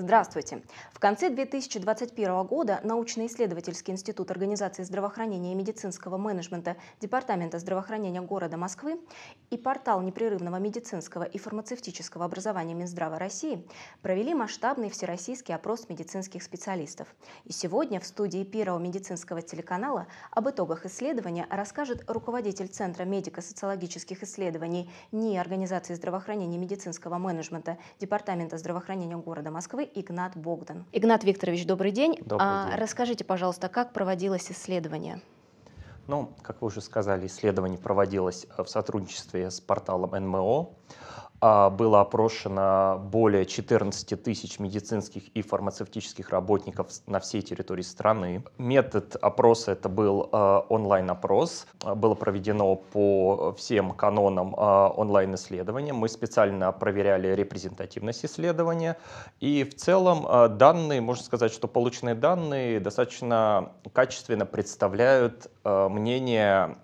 Здравствуйте. В конце 2021 года научно-исследовательский институт Организации здравоохранения и медицинского менеджмента Департамента здравоохранения города Москвы и портал непрерывного медицинского и фармацевтического образования Минздрава России провели масштабный всероссийский опрос медицинских специалистов. И сегодня в студии Первого медицинского телеканала об итогах исследования расскажет руководитель Центра медико-социологических исследований НИИ Организации здравоохранения и медицинского менеджмента Департамента здравоохранения города Москвы Игнат Богдан. Игнат Викторович, добрый день. Добрый а, день. Расскажите, пожалуйста, как проводилось исследование? Ну, как вы уже сказали, исследование проводилось э, в сотрудничестве с порталом НМО. А, было опрошено более 14 тысяч медицинских и фармацевтических работников на всей территории страны. Метод опроса это был э, онлайн-опрос. Было проведено по всем канонам э, онлайн-исследования. Мы специально проверяли репрезентативность исследования. И в целом э, данные, можно сказать, что полученные данные достаточно качественно представляют мнение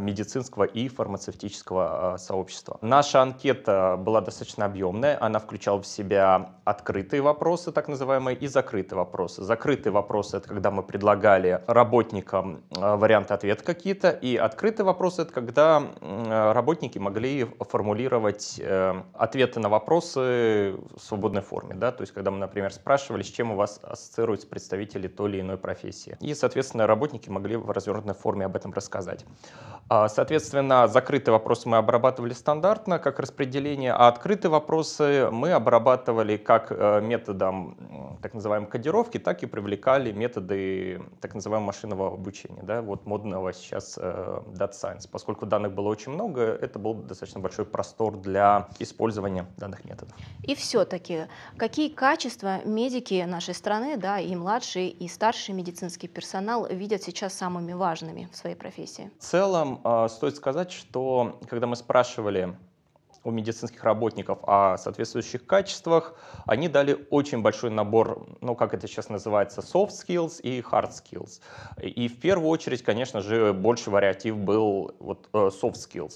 медицинского и фармацевтического сообщества. Наша анкета была достаточно объемная. Она включала в себя открытые вопросы, так называемые, и закрытые вопросы. Закрытые вопросы — это когда мы предлагали работникам э, варианты ответа какие-то, и открытые вопросы — это когда э, работники могли формулировать э, ответы на вопросы в свободной форме. Да? То есть, когда мы, например, спрашивали, с чем у вас ассоциируются представители той или иной профессии. И, соответственно, работники могли в развернутой форме об этом рассказать. А, соответственно, закрытые вопросы мы обрабатывали стандартно, как распределение вопросами, а открытые вопросы мы обрабатывали как э, методом так называемой кодировки, так и привлекали методы так называемого машинного обучения, да, вот модного сейчас э, Data Science. Поскольку данных было очень много, это был достаточно большой простор для использования данных методов. И все-таки, какие качества медики нашей страны, да, и младший, и старший медицинский персонал видят сейчас самыми важными в своей профессии? В целом, э, стоит сказать, что когда мы спрашивали у медицинских работников о а соответствующих качествах, они дали очень большой набор, ну как это сейчас называется, soft skills и hard skills. И в первую очередь, конечно же, больше вариатив был вот э, soft skills.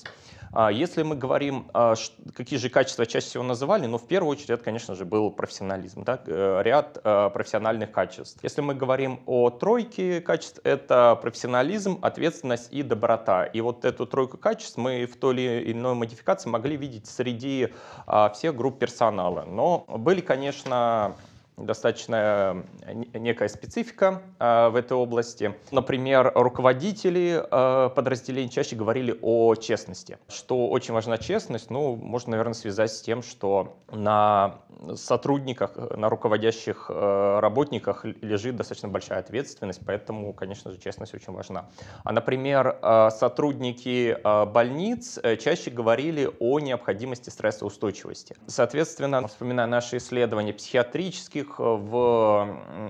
А, если мы говорим, а, какие же качества чаще всего называли, ну, в первую очередь, это, конечно же, был профессионализм, да, э, ряд э, профессиональных качеств. Если мы говорим о тройке качеств, это профессионализм, ответственность и доброта. И вот эту тройку качеств мы в той или иной модификации могли видеть среди а, всех групп персонала. Но были, конечно, достаточно э, некая специфика э, в этой области. Например, руководители э, подразделений чаще говорили о честности. Что очень важна честность, ну, можно, наверное, связать с тем, что на сотрудниках, на руководящих работниках лежит достаточно большая ответственность, поэтому, конечно же, честность очень важна. А, например, сотрудники больниц чаще говорили о необходимости стрессоустойчивости. Соответственно, вспоминая наши исследования психиатрических их э, в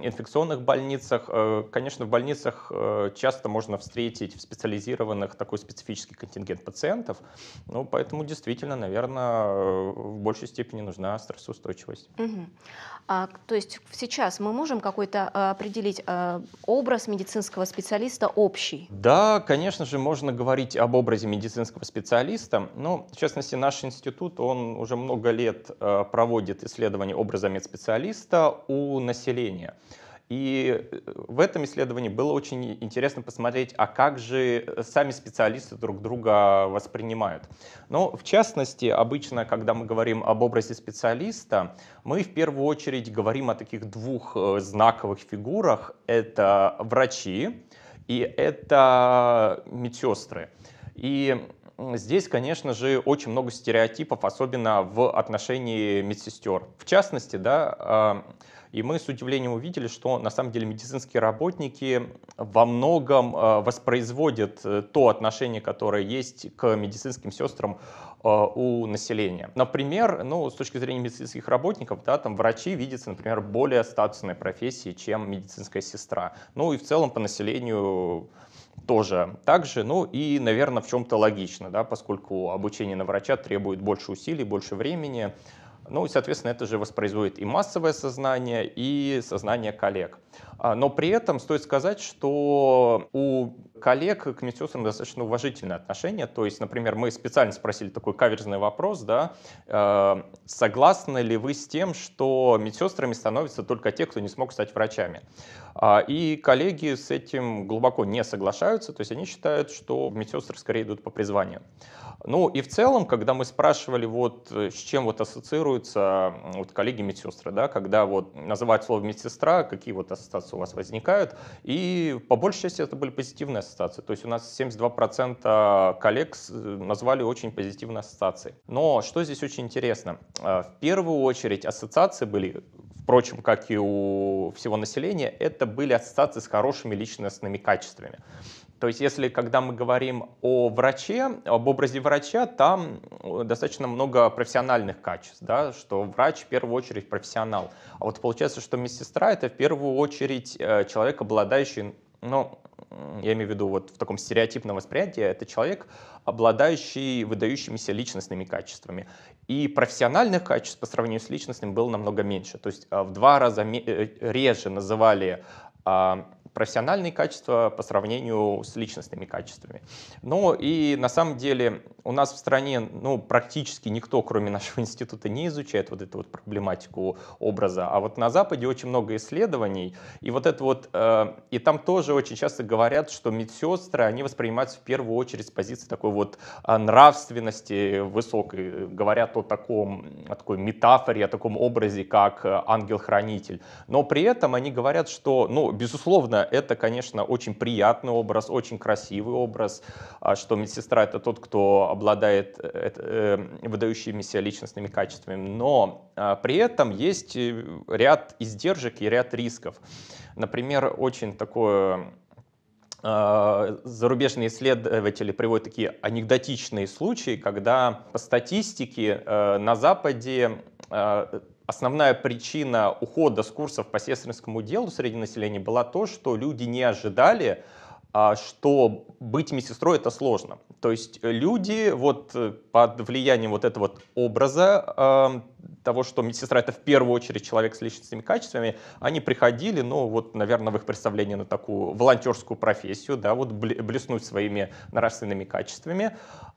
инфекционных больницах. Э, конечно, в больницах э, часто можно встретить в специализированных такой специфический контингент пациентов, ну, поэтому действительно, наверное, в большей степени нужна стрессоустойчивость. Угу. А, то есть сейчас мы можем какой-то определить образ медицинского специалиста общий? Да, конечно же, можно говорить об образе медицинского специалиста. Ну, в частности, наш институт, он уже много лет проводит исследования образа медспециалиста, у населения. И э, в этом исследовании было очень интересно посмотреть, а как же э, сами специалисты друг друга воспринимают. Но в частности, обычно, когда мы говорим об образе специалиста, мы в первую очередь говорим о таких двух э, знаковых фигурах. Это врачи и это медсестры. И Здесь, конечно же, очень много стереотипов, особенно в отношении медсестер. В частности, да, а, и мы с удивлением увидели, что на самом деле медицинские работники во многом а, воспроизводят э, то отношение, которое есть к медицинским сестрам а, у населения. Например, ну, с точки зрения медицинских работников, да, там врачи видятся, например, более статусной профессией, чем медицинская сестра. Ну и в целом по населению тоже так же. Ну и, наверное, в чем-то логично, да, поскольку обучение на врача требует больше усилий, больше времени. Ну и, соответственно, это же воспроизводит и массовое сознание, и сознание коллег. А, но при этом стоит сказать, что у коллег к медсестрам достаточно уважительное отношение. То есть, например, мы специально спросили такой каверзный вопрос, да, э, согласны ли вы с тем, что медсестрами становятся только те, кто не смог стать врачами? А, и коллеги с этим глубоко не соглашаются, то есть они считают, что медсестры скорее идут по призванию. Ну и в целом, когда мы спрашивали, вот э, с чем вот ассоциируются вот коллеги-медсестры, да, когда вот называют слово медсестра, какие вот ассоциации у вас возникают, и по большей части это были позитивные ассоциации, то есть у нас 72% коллег э, назвали очень позитивные ассоциации. Но что здесь очень интересно, а, в первую очередь ассоциации были впрочем, как и у всего населения, это были ассоциации с хорошими личностными качествами. То есть если, когда мы говорим о враче, об образе врача, там э, достаточно много профессиональных качеств, да, что врач в первую очередь профессионал. А вот получается, что медсестра это в первую очередь э, человек, обладающий, ну, я имею в виду вот в таком стереотипном восприятии, это человек, обладающий выдающимися личностными качествами. И профессиональных качеств по сравнению с личностным было намного меньше. То есть э, в два раза реже называли а, профессиональные качества по сравнению с личностными качествами. Ну и на самом деле у нас в стране ну, практически никто, кроме нашего института, не изучает вот эту вот проблематику образа. А вот на Западе очень много исследований, и вот это вот, э, и там тоже очень часто говорят, что медсестры, они воспринимаются в первую очередь с позиции такой вот э, нравственности высокой, говорят о таком, о такой метафоре, о таком образе, как э, ангел-хранитель. Но при этом они говорят, что, ну, безусловно, это, конечно, очень приятный образ, очень красивый образ, а, что медсестра — это тот, кто обладает э, э, выдающимися личностными качествами. Но а, при этом есть э, ряд издержек и ряд рисков. Например, очень такое а, зарубежные исследователи приводят такие анекдотичные случаи, когда по статистике на Западе основная причина ухода с курсов по сестринскому делу среди населения была то, что люди не ожидали, а, что быть медсестрой это сложно. То есть люди вот э, под влиянием вот этого образа а, того, что медсестра это в первую очередь человек с личностными качествами, они приходили, ну вот, наверное, в их представлении на такую волонтерскую профессию, да, вот блеснуть своими нравственными качествами.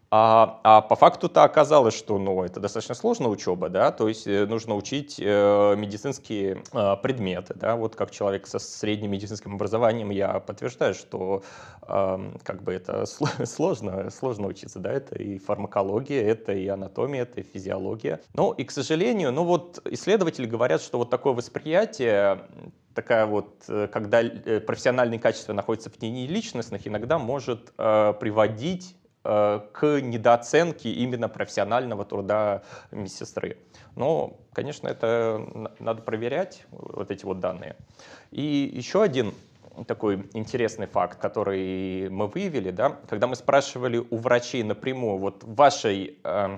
А, а по факту-то оказалось, что ну, это достаточно сложная учеба, да, то есть э, нужно учить э, медицинские э, предметы, да, вот как человек со средним медицинским образованием я подтверждаю, что э, как бы это сложно, сложно учиться, да, это и фармакология, это и анатомия, это и физиология. Ну и, к сожалению, сожалению, ну вот исследователи говорят, что вот такое восприятие, такая вот, э, когда э, профессиональные качества находятся в тени личностных, иногда может э, приводить э, к недооценке именно профессионального труда медсестры. Но, конечно, это надо проверять, вот эти вот данные. И еще один такой интересный факт, который мы выявили, да, когда мы спрашивали у врачей напрямую, вот в вашей э,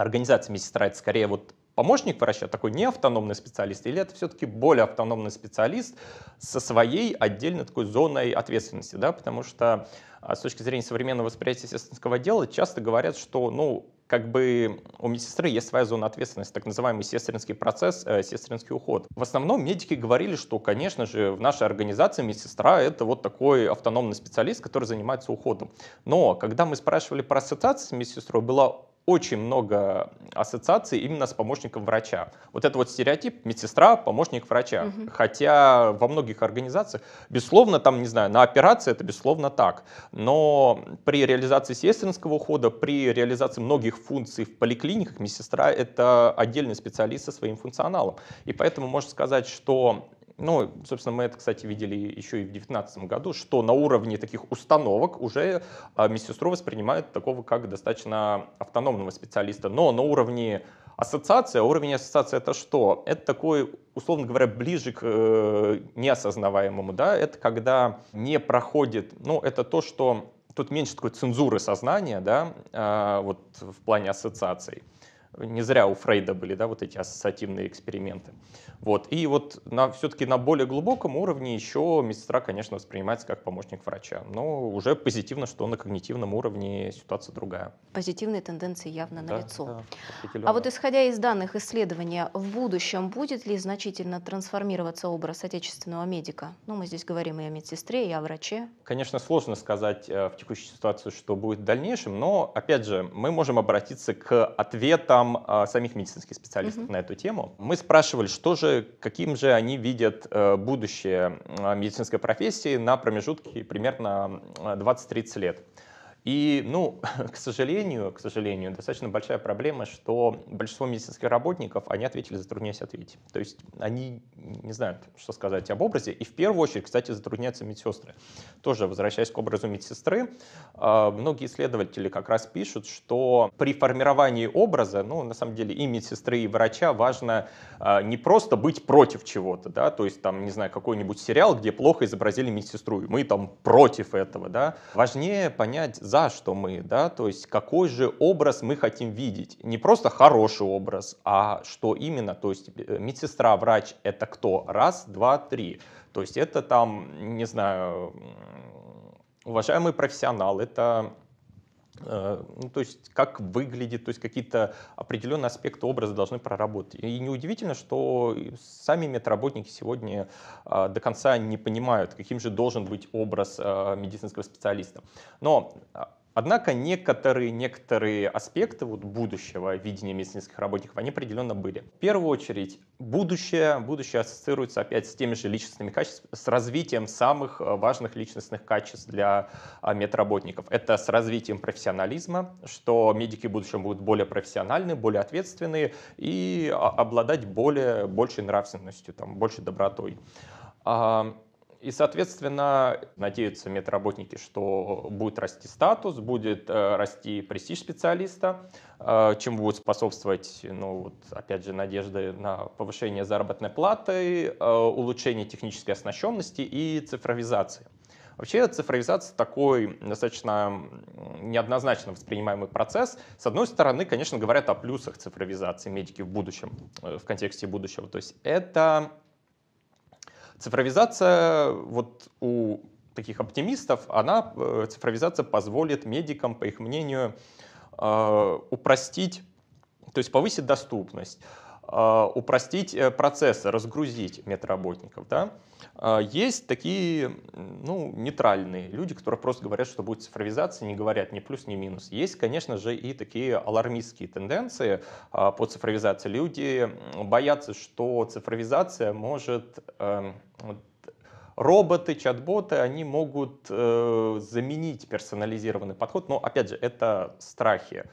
организация медсестра это скорее вот помощник врача, такой не автономный специалист, или это все-таки более автономный специалист со своей отдельной такой зоной ответственности, да, потому что а, с точки зрения современного восприятия сестринского дела часто говорят, что, ну, как бы у медсестры есть своя зона ответственности, так называемый сестринский процесс, э, сестринский уход. В основном медики говорили, что, конечно же, в нашей организации медсестра — это вот такой автономный специалист, который занимается уходом. Но когда мы спрашивали про ассоциации с медсестрой, было очень много ассоциаций именно с помощником врача. Вот это вот стереотип медсестра, помощник врача. Угу. Хотя во многих организациях, безусловно, там, не знаю, на операции это безусловно так. Но при реализации сестринского ухода, при реализации многих функций в поликлиниках медсестра это отдельный специалист со своим функционалом. И поэтому можно сказать, что ну, собственно, мы это, кстати, видели еще и в 2019 году, что на уровне таких установок уже а, медсестру воспринимают такого как достаточно автономного специалиста. Но на уровне ассоциация, а уровень ассоциации это что? Это такой, условно говоря, ближе к э, неосознаваемому, да, это когда не проходит, ну, это то, что тут меньше такой цензуры сознания, да, э, вот в плане ассоциаций не зря у Фрейда были да, вот эти ассоциативные эксперименты. Вот. И вот на, все-таки на более глубоком уровне еще медсестра, конечно, воспринимается как помощник врача, но уже позитивно, что на когнитивном уровне ситуация другая. Позитивные тенденции явно да, налицо. Да, а вот исходя из данных исследования, в будущем будет ли значительно трансформироваться образ отечественного медика? Ну, мы здесь говорим и о медсестре, и о враче. Конечно, сложно сказать э, в текущей ситуации, что будет в дальнейшем, но, опять же, мы можем обратиться к ответам там а, самих медицинских специалистов угу. на эту тему. Мы спрашивали, что же, каким же они видят а, будущее медицинской профессии на промежутке примерно 20-30 лет. И, ну, к сожалению, к сожалению, достаточно большая проблема, что большинство медицинских работников, они ответили, затрудняясь ответить. То есть они не знают, что сказать об образе. И в первую очередь, кстати, затрудняются медсестры. Тоже, возвращаясь к образу медсестры, а, многие исследователи как раз пишут, что при формировании образа, ну, на самом деле, и медсестры, и врача важно а, не просто быть против чего-то, да, то есть там, не знаю, какой-нибудь сериал, где плохо изобразили медсестру, и мы там против этого, да. Важнее понять, за куда, что мы, да, то есть какой же образ мы хотим видеть. Не просто хороший образ, а что именно, то есть э, медсестра, врач — это кто? Раз, два, три. То есть это там, не знаю, уважаемый профессионал, это Э, ну, то есть как выглядит, то есть какие-то определенные аспекты образа должны проработать. И неудивительно, что сами медработники сегодня а, до конца не понимают, каким же должен быть образ а, медицинского специалиста. Но а, Однако некоторые, некоторые аспекты вот будущего видения медицинских работников, они определенно были. В первую очередь, будущее, будущее ассоциируется опять с теми же личностными качествами, с развитием самых э, важных личностных качеств для а, медработников. Это с развитием профессионализма, что медики в будущем будут более профессиональны, более ответственные и а, обладать более, большей нравственностью, там, большей добротой. А, и, соответственно, надеются медработники, что будет расти статус, будет э, расти престиж специалиста, э, чем будет способствовать, ну, вот, опять же, надежды на повышение заработной платы, э, улучшение технической оснащенности и цифровизации. Вообще цифровизация такой достаточно неоднозначно воспринимаемый процесс. С одной стороны, конечно, говорят о плюсах цифровизации медики в будущем, в контексте будущего. То есть это Цифровизация вот у таких оптимистов, она, э, цифровизация позволит медикам, по их мнению, э, упростить, то есть повысить доступность а, упростить э, процессы, разгрузить медработников. Да? А, есть такие ну, нейтральные люди, которые просто говорят, что будет цифровизация, не говорят ни плюс, ни минус. Есть, конечно же, и такие алармистские тенденции а, по цифровизации. Люди боятся, что цифровизация может эм, роботы, чат-боты, они могут э, заменить персонализированный подход, но опять же, это страхи.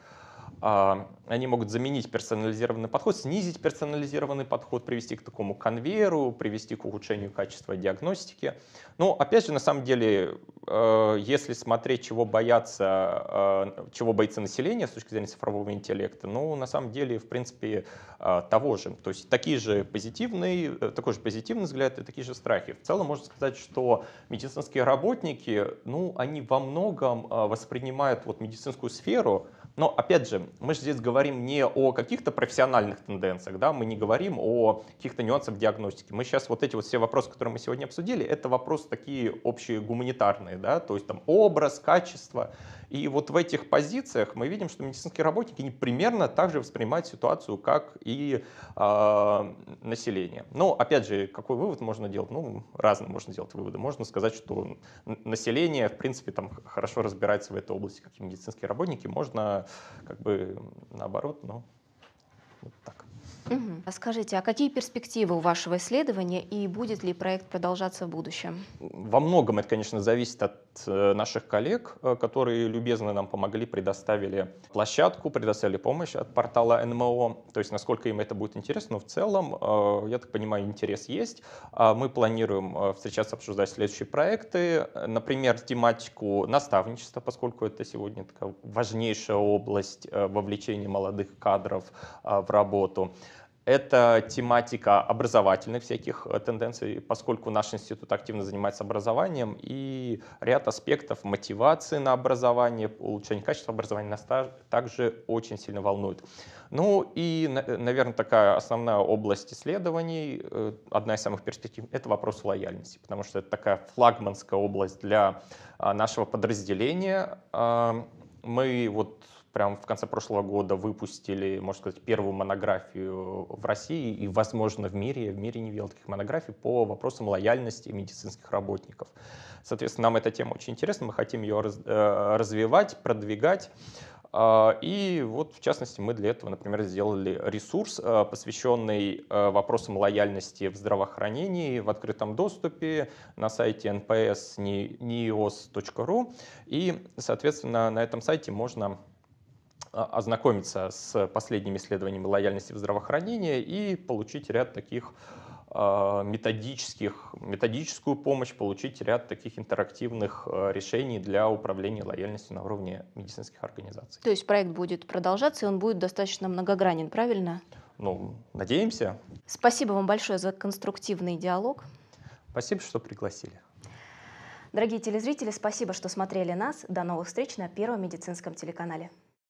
А, они могут заменить персонализированный подход, снизить персонализированный подход, привести к такому конвейеру, привести к ухудшению качества диагностики. Но ну, опять же, на самом деле, э, если смотреть, чего боятся, э, чего боится население с точки зрения цифрового интеллекта, ну, на самом деле, в принципе, э, того же. То есть такие же позитивные, такой же позитивный взгляд и такие же страхи. В целом можно сказать, что медицинские работники, ну, они во многом воспринимают вот медицинскую сферу, но, опять же, мы же здесь говорим не о каких-то профессиональных тенденциях, да, мы не говорим о каких-то нюансах диагностики. Мы сейчас вот эти вот все вопросы, которые мы сегодня обсудили, это вопросы такие общие гуманитарные, да, то есть там образ, качество. И вот в этих позициях мы видим, что медицинские работники не примерно так же воспринимают ситуацию, как и э, население. Но, опять же, какой вывод можно делать? Ну, разные можно делать выводы. Можно сказать, что население, в принципе, там хорошо разбирается в этой области, как и медицинские работники. Можно как бы наоборот, но. вот так. Угу. А скажите, а какие перспективы у вашего исследования и будет ли проект продолжаться в будущем? Во многом это, конечно, зависит от э, наших коллег, э, которые любезно нам помогли, предоставили площадку, предоставили помощь от портала НМО. То есть, насколько им это будет интересно, но в целом, э, я так понимаю, интерес есть. А мы планируем встречаться, обсуждать следующие проекты, например, тематику наставничества, поскольку это сегодня такая важнейшая область вовлечения молодых кадров в работу. Это тематика образовательных всяких э, тенденций, поскольку наш институт активно занимается образованием, и ряд аспектов мотивации на образование, улучшения качества образования нас также очень сильно волнует. Ну и, э, наверное, такая основная область исследований, э, одна из самых перспективных, это вопрос лояльности, потому что это такая флагманская область для а, нашего подразделения. Мы вот прям в конце прошлого года выпустили, можно сказать, первую монографию в России и, возможно, в мире. В мире не видел таких монографий по вопросам лояльности медицинских работников. Соответственно, нам эта тема очень интересна, мы хотим ее раз, э, развивать, продвигать. А, и вот, в частности, мы для этого, например, сделали ресурс, э, посвященный э, вопросам лояльности в здравоохранении в открытом доступе на сайте nps.nios.ru. И, соответственно, на этом сайте можно ознакомиться с последними исследованиями лояльности в здравоохранении и получить ряд таких а, методических, методическую помощь, получить ряд таких интерактивных а, решений для управления лояльностью на уровне медицинских организаций. То есть проект будет продолжаться, и он будет достаточно многогранен, правильно? Ну, надеемся. Спасибо вам большое за конструктивный диалог. Спасибо, что пригласили. Дорогие телезрители, спасибо, что смотрели нас. До новых встреч на Первом медицинском телеканале.